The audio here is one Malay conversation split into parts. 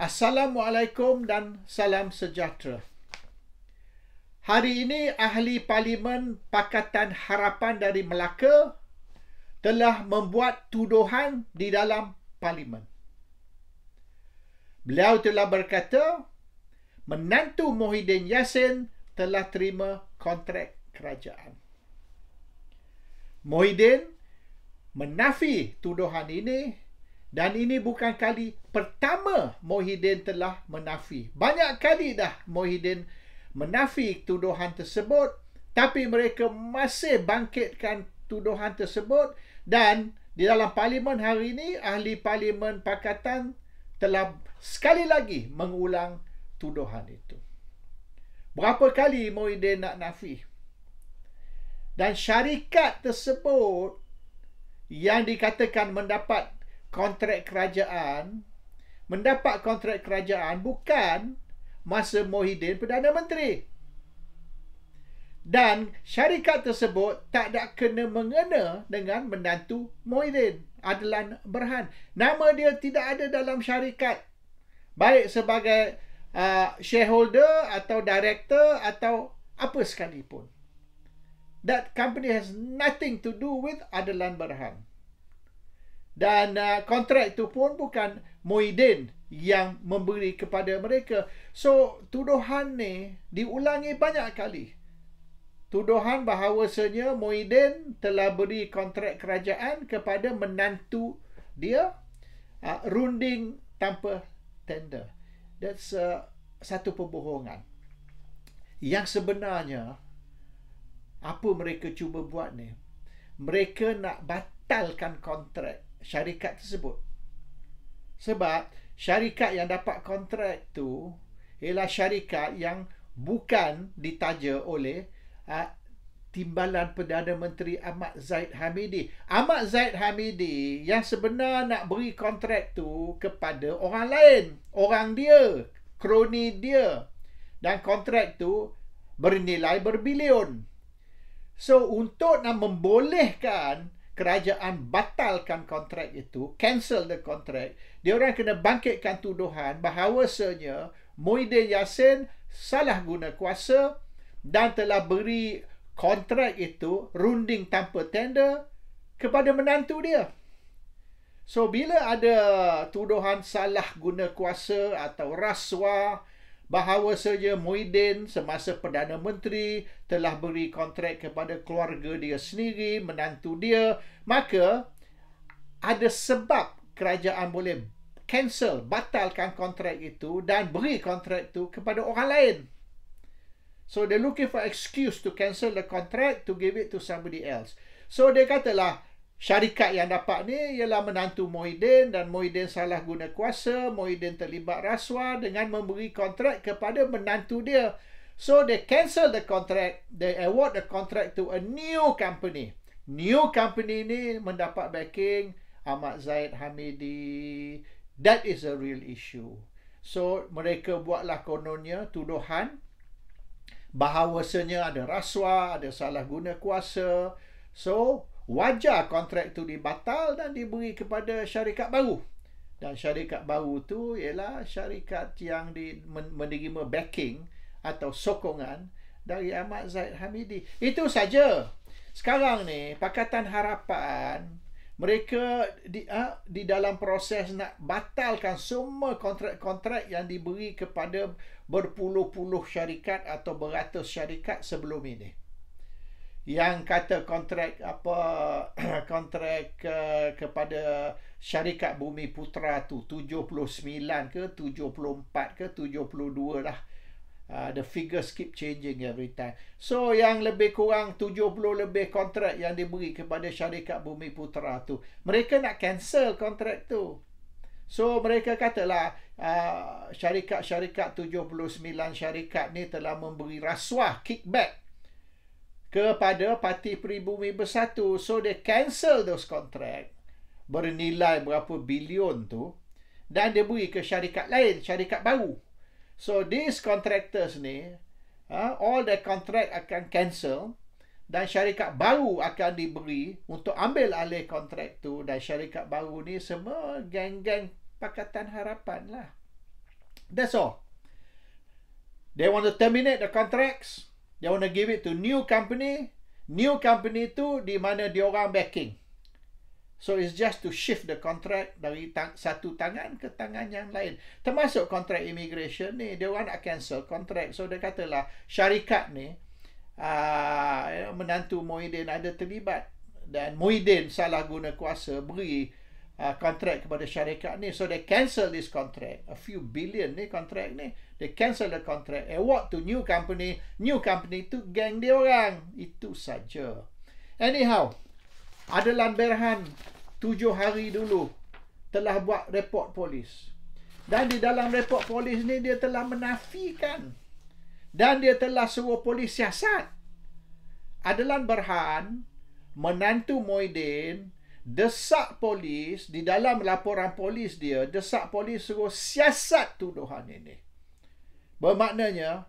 Assalamualaikum dan salam sejahtera. Hari ini ahli parlimen Pakatan Harapan dari Melaka telah membuat tuduhan di dalam parlimen. Beliau telah berkata menantu Muhyiddin Yassin telah terima kontrak kerajaan. Muhyiddin menafi tuduhan ini dan ini bukan kali pertama Mohidin telah menafi. Banyak kali dah Mohidin menafi tuduhan tersebut tapi mereka masih bangkitkan tuduhan tersebut dan di dalam parlimen hari ini ahli parlimen pakatan telah sekali lagi mengulang tuduhan itu. Berapa kali Mohidin nak nafi? Dan syarikat tersebut yang dikatakan mendapat kontrak kerajaan mendapat kontrak kerajaan bukan masa Mohidin Perdana Menteri. Dan syarikat tersebut tak ada kena mengena dengan menantu Mohidin Adlan Berhan. Nama dia tidak ada dalam syarikat. Baik sebagai uh, shareholder atau director atau apa sekalipun. That company has nothing to do with Adlan Berhan dan uh, kontrak itu pun bukan Muhyiddin yang memberi kepada mereka. So tuduhan ni diulangi banyak kali. Tuduhan bahawasanya Muhyiddin telah beri kontrak kerajaan kepada menantu dia uh, runding tanpa tender. That's uh, satu pembohongan. Yang sebenarnya apa mereka cuba buat ni? Mereka nak batalkan kontrak syarikat tersebut. Sebab syarikat yang dapat kontrak tu ialah syarikat yang bukan ditaja oleh uh, timbalan Perdana Menteri Ahmad Zaid Hamidi. Ahmad Zaid Hamidi yang sebenarnya nak beri kontrak tu kepada orang lain, orang dia, kroni dia. Dan kontrak tu bernilai berbilion. So untuk nak membolehkan kerajaan batalkan kontrak itu, cancel the contract, dia orang kena bangkitkan tuduhan bahawasanya Muhyiddin Yassin salah guna kuasa dan telah beri kontrak itu runding tanpa tender kepada menantu dia. So bila ada tuduhan salah guna kuasa atau rasuah bahawa Seja Muhyiddin semasa Perdana Menteri telah beri kontrak kepada keluarga dia sendiri, menantu dia, maka ada sebab kerajaan boleh cancel, batalkan kontrak itu dan beri kontrak itu kepada orang lain. So, they looking for excuse to cancel the contract to give it to somebody else. So, dia katalah, syarikat yang dapat ni ialah menantu Mohidin dan Mohidin salah guna kuasa, Mohidin terlibat rasuah dengan memberi kontrak kepada menantu dia. So they cancel the contract, they award the contract to a new company. New company ni mendapat backing Ahmad Zaid Hamidi. That is a real issue. So mereka buatlah kononnya tuduhan bahawasanya ada rasuah, ada salah guna kuasa. So wajar kontrak tu dibatal dan diberi kepada syarikat baru dan syarikat baru tu ialah syarikat yang di, menerima backing atau sokongan dari Ahmad Zaid Hamidi. Itu saja. Sekarang ni Pakatan Harapan mereka di, ha, di dalam proses nak batalkan semua kontrak-kontrak yang diberi kepada berpuluh-puluh syarikat atau beratus syarikat sebelum ini yang kata kontrak apa kontrak uh, kepada syarikat bumi putra tu 79 ke 74 ke 72 lah uh, the figures keep changing every time so yang lebih kurang 70 lebih kontrak yang diberi kepada syarikat bumi putra tu mereka nak cancel kontrak tu so mereka katalah syarikat ah, syarikat-syarikat 79 syarikat ni telah memberi rasuah kickback kepada parti peribumi bersatu so they cancel those contract bernilai berapa bilion tu dan dia beri ke syarikat lain syarikat baru so these contractors ni ha, all the contract akan cancel dan syarikat baru akan diberi untuk ambil alih kontrak tu dan syarikat baru ni semua geng-geng Pakatan Harapan lah. That's all. They want to terminate the contracts dia want to give it to new company new company tu di mana dia orang backing so it's just to shift the contract dari tang- satu tangan ke tangan yang lain termasuk kontrak immigration ni dia orang nak cancel contract so dia katalah syarikat ni uh, menantu Muhyiddin ada terlibat dan Muhyiddin salah guna kuasa beri kontrak uh, kepada syarikat ni so they cancel this contract a few billion ni kontrak ni They cancel the contract. Award to new company. New company to gang dia orang. Itu saja. Anyhow. Adalan Berhan. Tujuh hari dulu. Telah buat report polis. Dan di dalam report polis ni. Dia telah menafikan. Dan dia telah suruh polis siasat. Adalan Berhan. Menantu Moidin. Desak polis. Di dalam laporan polis dia. Desak polis suruh siasat tuduhan ini bermaknanya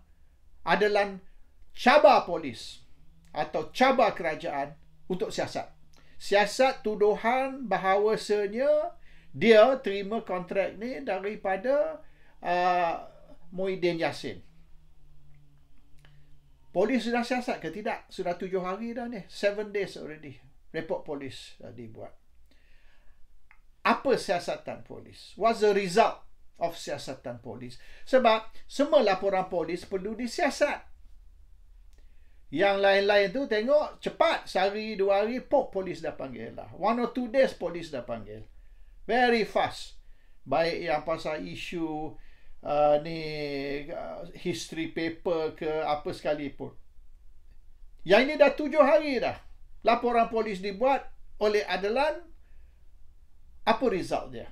adalah cabar polis atau cabar kerajaan untuk siasat. Siasat tuduhan bahawasanya dia terima kontrak ni daripada uh, Muhyiddin Yassin. Polis sudah siasat ke tidak? Sudah tujuh hari dah ni. Seven days already. Report polis dah dibuat. Apa siasatan polis? What's the result of siasatan polis. Sebab semua laporan polis perlu disiasat. Yang lain-lain tu tengok cepat sehari dua hari pop polis dah panggil lah. One or two days polis dah panggil. Very fast. Baik yang pasal isu uh, ni uh, history paper ke apa sekalipun. Yang ini dah tujuh hari dah. Laporan polis dibuat oleh Adelan. Apa result dia?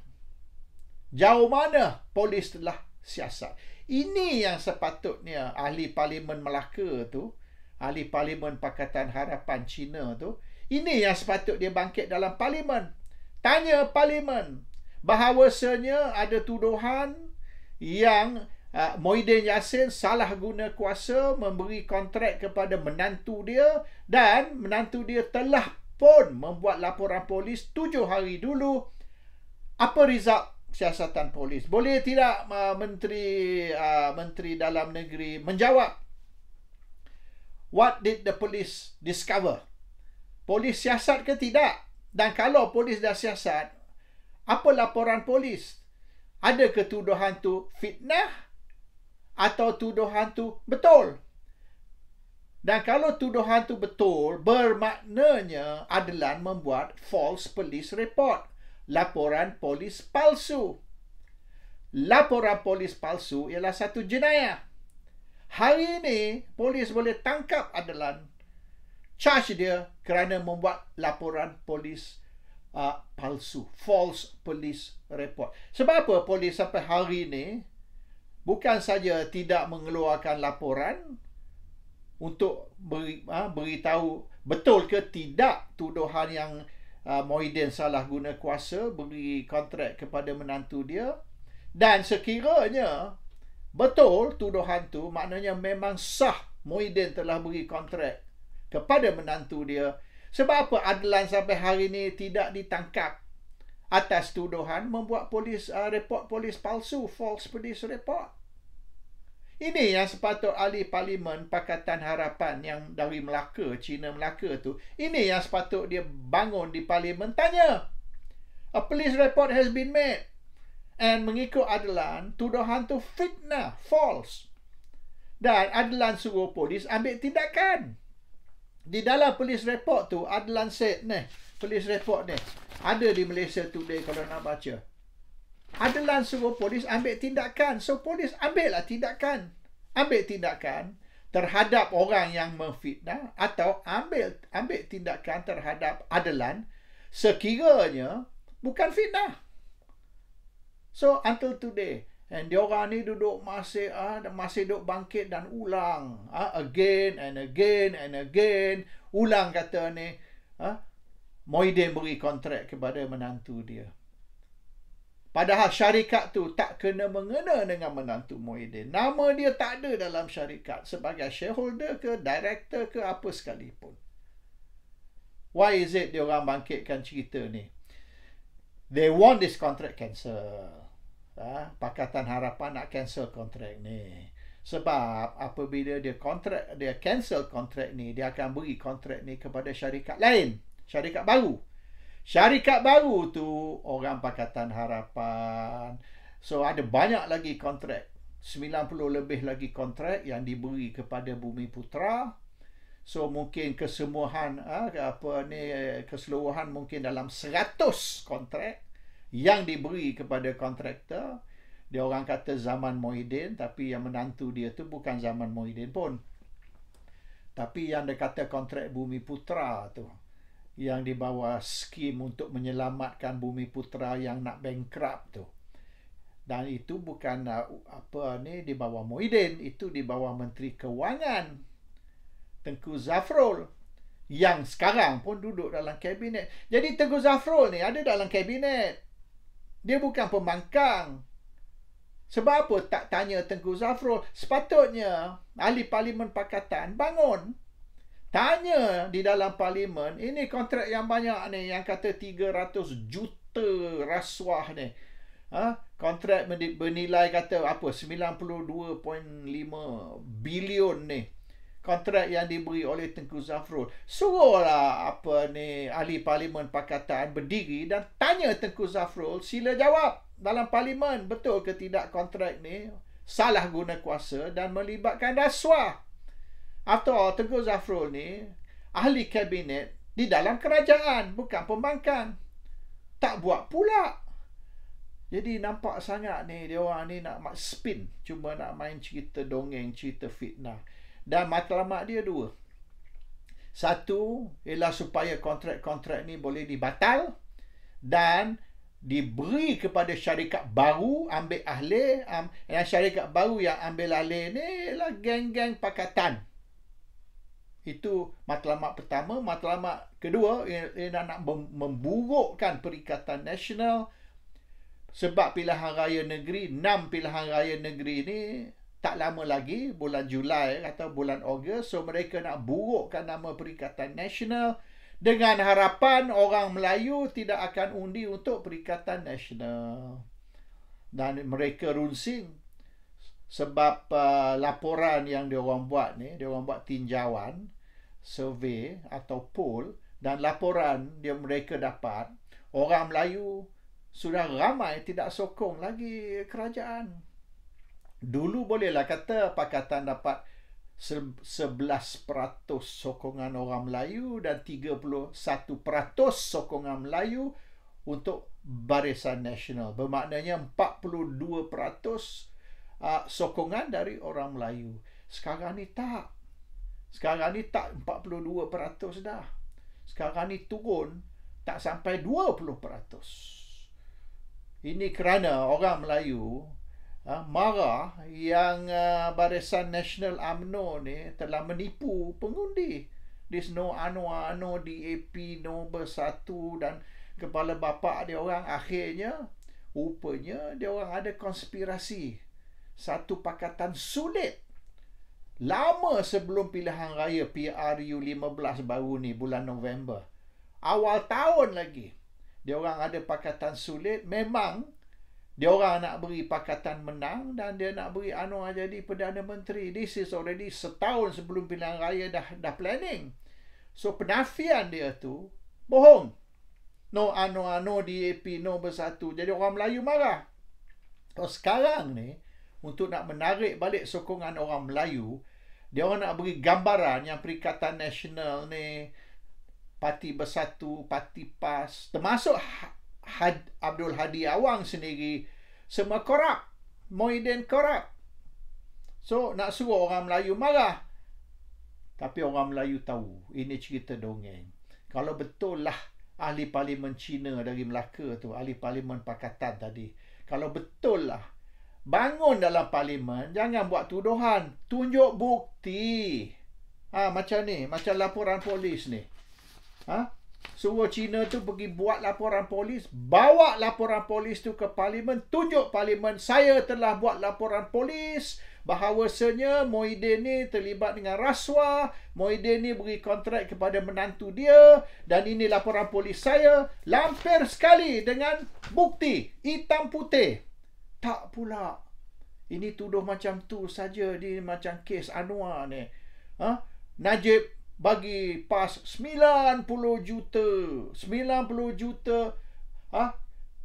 Jauh mana polis telah siasat. Ini yang sepatutnya ahli parlimen Melaka tu, ahli parlimen Pakatan Harapan Cina tu, ini yang sepatut dia bangkit dalam parlimen. Tanya parlimen bahawasanya ada tuduhan yang uh, Moidin Yassin salah guna kuasa memberi kontrak kepada menantu dia dan menantu dia telah pun membuat laporan polis tujuh hari dulu. Apa result siasatan polis boleh tidak uh, menteri uh, menteri dalam negeri menjawab what did the police discover polis siasat ke tidak dan kalau polis dah siasat apa laporan polis ada ketuduhan tu fitnah atau tuduhan tu betul dan kalau tuduhan tu betul bermaknanya adalah membuat false police report laporan polis palsu. Laporan polis palsu ialah satu jenayah. Hari ini, polis boleh tangkap Adlan, charge dia kerana membuat laporan polis uh, palsu. False police report. Sebab apa polis sampai hari ini bukan saja tidak mengeluarkan laporan untuk beri, uh, beritahu betul ke tidak tuduhan yang uh, ah, Mohidin salah guna kuasa beri kontrak kepada menantu dia dan sekiranya betul tuduhan tu maknanya memang sah Mohidin telah beri kontrak kepada menantu dia sebab apa Adlan sampai hari ini tidak ditangkap atas tuduhan membuat polis uh, report polis palsu false police report ini yang sepatut ahli parlimen Pakatan Harapan yang dari Melaka, Cina Melaka tu. Ini yang sepatut dia bangun di parlimen. Tanya. A police report has been made. And mengikut Adlan, tuduhan tu fitnah, false. Dan Adlan suruh polis ambil tindakan. Di dalam police report tu, Adlan said ni, police report ni, ada di Malaysia today kalau nak baca adalan suruh polis ambil tindakan. So polis ambillah tindakan. Ambil tindakan terhadap orang yang memfitnah atau ambil ambil tindakan terhadap adalan sekiranya bukan fitnah. So until today And diorang ni duduk masih ah masih duduk bangkit dan ulang ah again and again and again ulang kata ni ah Moiden beri kontrak kepada menantu dia Padahal syarikat tu tak kena mengena dengan menantu Muhyiddin. Nama dia tak ada dalam syarikat sebagai shareholder ke director ke apa sekalipun. Why is it dia orang bangkitkan cerita ni? They want this contract cancel. Ha? Pakatan Harapan nak cancel kontrak ni. Sebab apabila dia kontrak dia cancel kontrak ni, dia akan beri kontrak ni kepada syarikat lain, syarikat baru syarikat baru tu orang pakatan harapan so ada banyak lagi kontrak 90 lebih lagi kontrak yang diberi kepada bumi putra so mungkin kesemuhan ah, apa ni keseluruhan mungkin dalam 100 kontrak yang diberi kepada kontraktor dia orang kata zaman Mohidin tapi yang menantu dia tu bukan zaman Mohidin pun tapi yang dia kata kontrak bumi putra tu yang di bawah skim untuk menyelamatkan bumi putra yang nak bankrupt tu. Dan itu bukan uh, apa ni di bawah Muhyiddin, itu di bawah Menteri Kewangan Tengku Zafrul yang sekarang pun duduk dalam kabinet. Jadi Tengku Zafrul ni ada dalam kabinet. Dia bukan pembangkang. Sebab apa tak tanya Tengku Zafrul? Sepatutnya ahli parlimen pakatan bangun Tanya di dalam parlimen, ini kontrak yang banyak ni yang kata 300 juta rasuah ni. Ha? Kontrak bernilai kata apa 92.5 bilion ni. Kontrak yang diberi oleh Tengku Zafrul. Suruhlah apa ni ahli parlimen pakatan berdiri dan tanya Tengku Zafrul, sila jawab dalam parlimen betul ke tidak kontrak ni salah guna kuasa dan melibatkan rasuah atau Teguh Zafrul ni ahli kabinet di dalam kerajaan bukan pembangkang tak buat pula jadi nampak sangat ni dia orang ni nak mak spin cuma nak main cerita dongeng cerita fitnah dan matlamat dia dua satu ialah supaya kontrak-kontrak ni boleh dibatal dan diberi kepada syarikat baru ambil ahli um, syarikat baru yang ambil ahli ni ialah geng-geng pakatan itu matlamat pertama. Matlamat kedua, ia nak memburukkan Perikatan Nasional sebab pilihan raya negeri, enam pilihan raya negeri ini tak lama lagi, bulan Julai atau bulan Ogos. So, mereka nak burukkan nama Perikatan Nasional dengan harapan orang Melayu tidak akan undi untuk Perikatan Nasional. Dan mereka runsing sebab uh, laporan yang diorang buat ni, diorang buat tinjauan, survey atau poll dan laporan dia mereka dapat orang Melayu sudah ramai tidak sokong lagi kerajaan. Dulu bolehlah kata pakatan dapat 11% sokongan orang Melayu dan 31% sokongan Melayu untuk Barisan Nasional. Bermaknanya 42% ah, sokongan dari orang Melayu. Sekarang ni tak. Sekarang ni tak 42% dah. Sekarang ni turun tak sampai 20%. Ini kerana orang Melayu ha, marah yang uh, Barisan Nasional UMNO ni telah menipu pengundi. This no ano ano DAP, no Bersatu dan kepala bapa dia orang akhirnya rupanya dia orang ada konspirasi. Satu pakatan sulit lama sebelum pilihan raya PRU 15 baru ni bulan November awal tahun lagi dia orang ada pakatan sulit memang dia orang nak beri pakatan menang dan dia nak beri Anwar jadi Perdana Menteri. This is already setahun sebelum pilihan raya dah dah planning. So penafian dia tu bohong. No Anwar, no DAP, no bersatu. Jadi orang Melayu marah. So sekarang ni untuk nak menarik balik sokongan orang Melayu, dia orang nak beri gambaran yang Perikatan Nasional ni Parti Bersatu, Parti PAS termasuk ha-, Had Abdul Hadi Awang sendiri semua korup. Moiden korup. So nak suruh orang Melayu marah. Tapi orang Melayu tahu ini cerita dongeng. Kalau betul lah ahli parlimen Cina dari Melaka tu, ahli parlimen Pakatan tadi. Kalau betul lah bangun dalam parlimen jangan buat tuduhan tunjuk bukti ha macam ni macam laporan polis ni ha suruh Cina tu pergi buat laporan polis bawa laporan polis tu ke parlimen tunjuk parlimen saya telah buat laporan polis bahawasanya Moidin ni terlibat dengan rasuah Moidin ni beri kontrak kepada menantu dia dan ini laporan polis saya lampir sekali dengan bukti hitam putih tak pula. Ini tuduh macam tu saja di macam kes Anwar ni. Ha? Najib bagi pas 90 juta. 90 juta ha?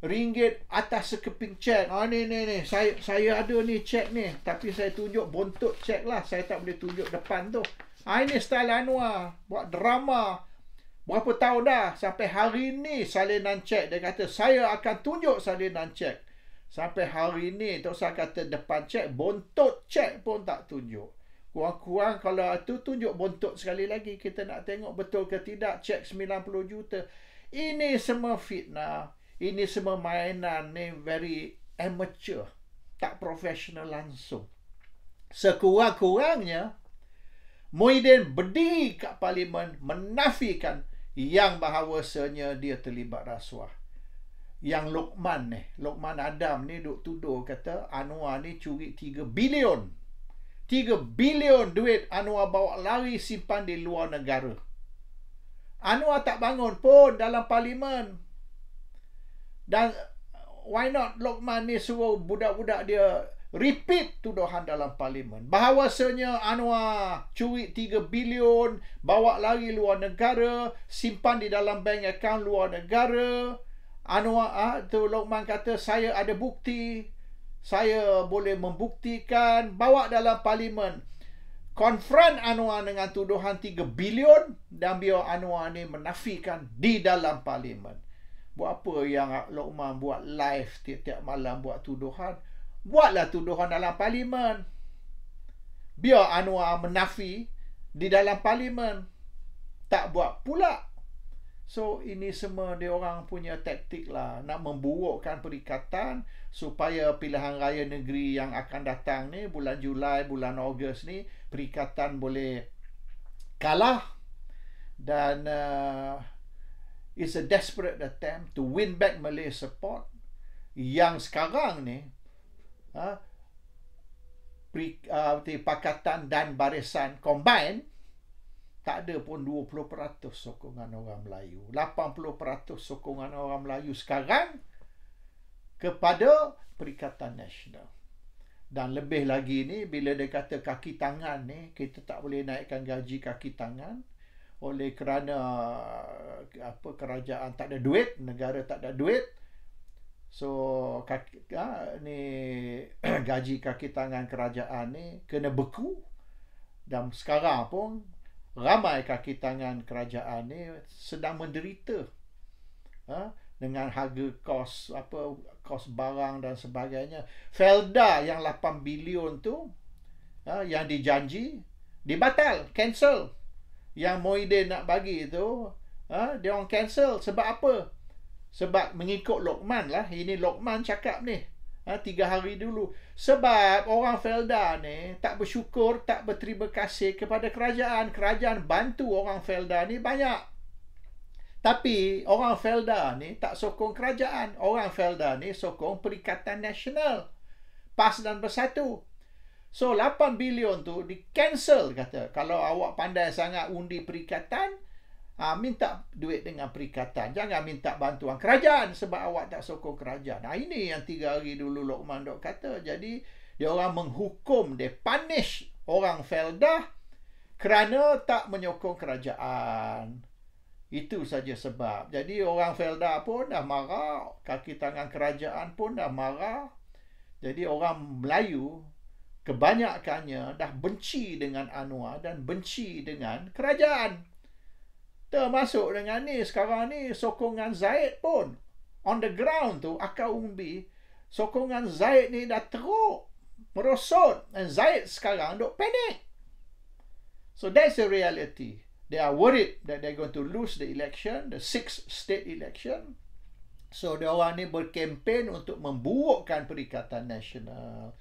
ringgit atas sekeping cek. Ha, ni, ni, ni. Saya, saya ada ni cek ni. Tapi saya tunjuk bontot cek lah. Saya tak boleh tunjuk depan tu. Ha, ini style Anwar. Buat drama. Berapa tahun dah sampai hari ni salinan cek. Dia kata saya akan tunjuk salinan cek. Sampai hari ni Tok Sah kata depan cek Bontot cek pun tak tunjuk Kuang-kuang kalau tu tunjuk bontot sekali lagi Kita nak tengok betul ke tidak Cek 90 juta Ini semua fitnah Ini semua mainan ni very amateur Tak profesional langsung Sekurang-kurangnya Muhyiddin berdiri kat parlimen Menafikan yang bahawasanya dia terlibat rasuah yang Lokman ni, Lokman Adam ni duk tuduh kata Anwar ni curi 3 bilion. 3 bilion duit Anwar bawa lari simpan di luar negara. Anwar tak bangun pun dalam parlimen. Dan why not Lokman ni suruh budak-budak dia repeat tuduhan dalam parlimen. Bahawasanya Anwar curi 3 bilion, bawa lari luar negara, simpan di dalam bank account luar negara. Anwar ah, tu Luqman kata saya ada bukti saya boleh membuktikan bawa dalam parlimen confront Anwar dengan tuduhan 3 bilion dan biar Anwar ni menafikan di dalam parlimen buat apa yang Luqman buat live tiap-tiap malam buat tuduhan buatlah tuduhan dalam parlimen biar Anwar menafi di dalam parlimen tak buat pula So ini semua dia orang punya taktik lah nak memburukkan perikatan supaya pilihan raya negeri yang akan datang ni bulan Julai, bulan Ogos ni perikatan boleh kalah dan uh, it's a desperate attempt to win back Malay support yang sekarang ni ha, uh, pakatan uh, dan barisan combine tak ada pun 20% sokongan orang Melayu. 80% sokongan orang Melayu sekarang kepada Perikatan Nasional. Dan lebih lagi ni bila dia kata kaki tangan ni kita tak boleh naikkan gaji kaki tangan oleh kerana apa kerajaan tak ada duit, negara tak ada duit. So kaki, ha, ni gaji kaki tangan kerajaan ni kena beku dan sekarang pun ramai kaki tangan kerajaan ni sedang menderita ha? dengan harga kos apa kos barang dan sebagainya. Felda yang 8 bilion tu ha? yang dijanji dibatal, cancel. Yang Moide nak bagi tu ha? dia orang cancel sebab apa? Sebab mengikut Lokman lah. Ini Lokman cakap ni ha, tiga hari dulu. Sebab orang Felda ni tak bersyukur, tak berterima kasih kepada kerajaan. Kerajaan bantu orang Felda ni banyak. Tapi orang Felda ni tak sokong kerajaan. Orang Felda ni sokong Perikatan Nasional. PAS dan Bersatu. So 8 bilion tu di cancel kata. Kalau awak pandai sangat undi perikatan, Ha, minta duit dengan perikatan. Jangan minta bantuan kerajaan sebab awak tak sokong kerajaan. Nah, ini yang tiga hari dulu Lokman dok kata. Jadi, dia orang menghukum, dia punish orang felda kerana tak menyokong kerajaan. Itu saja sebab. Jadi, orang Felda pun dah marah. Kaki tangan kerajaan pun dah marah. Jadi, orang Melayu kebanyakannya dah benci dengan Anwar dan benci dengan kerajaan. Termasuk dengan ni sekarang ni sokongan Zaid pun on the ground tu akar umbi sokongan Zaid ni dah teruk merosot dan Zaid sekarang dok panik. So that's the reality. They are worried that they're going to lose the election, the sixth state election. So dia orang ni berkempen untuk memburukkan Perikatan Nasional.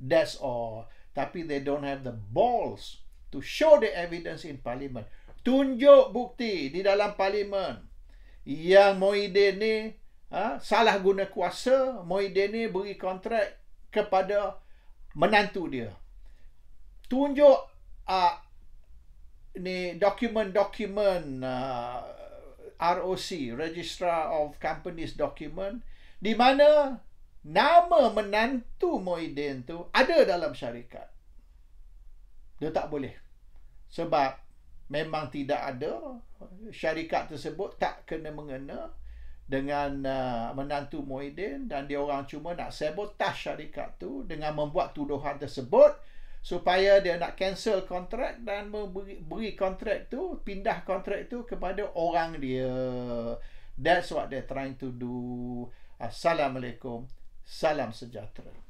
That's all. Tapi they don't have the balls to show the evidence in parliament tunjuk bukti di dalam parlimen yang Muhyiddin ni ha, salah guna kuasa Muhyiddin ni beri kontrak kepada menantu dia tunjuk uh, ni dokumen-dokumen uh, ha, ROC Registrar of Companies document di mana nama menantu Muhyiddin tu ada dalam syarikat dia tak boleh sebab memang tidak ada syarikat tersebut tak kena mengena dengan uh, menantu Muhyiddin dan dia orang cuma nak sabotaj syarikat tu dengan membuat tuduhan tersebut supaya dia nak cancel kontrak dan memberi, beri kontrak tu pindah kontrak tu kepada orang dia that's what they trying to do assalamualaikum salam sejahtera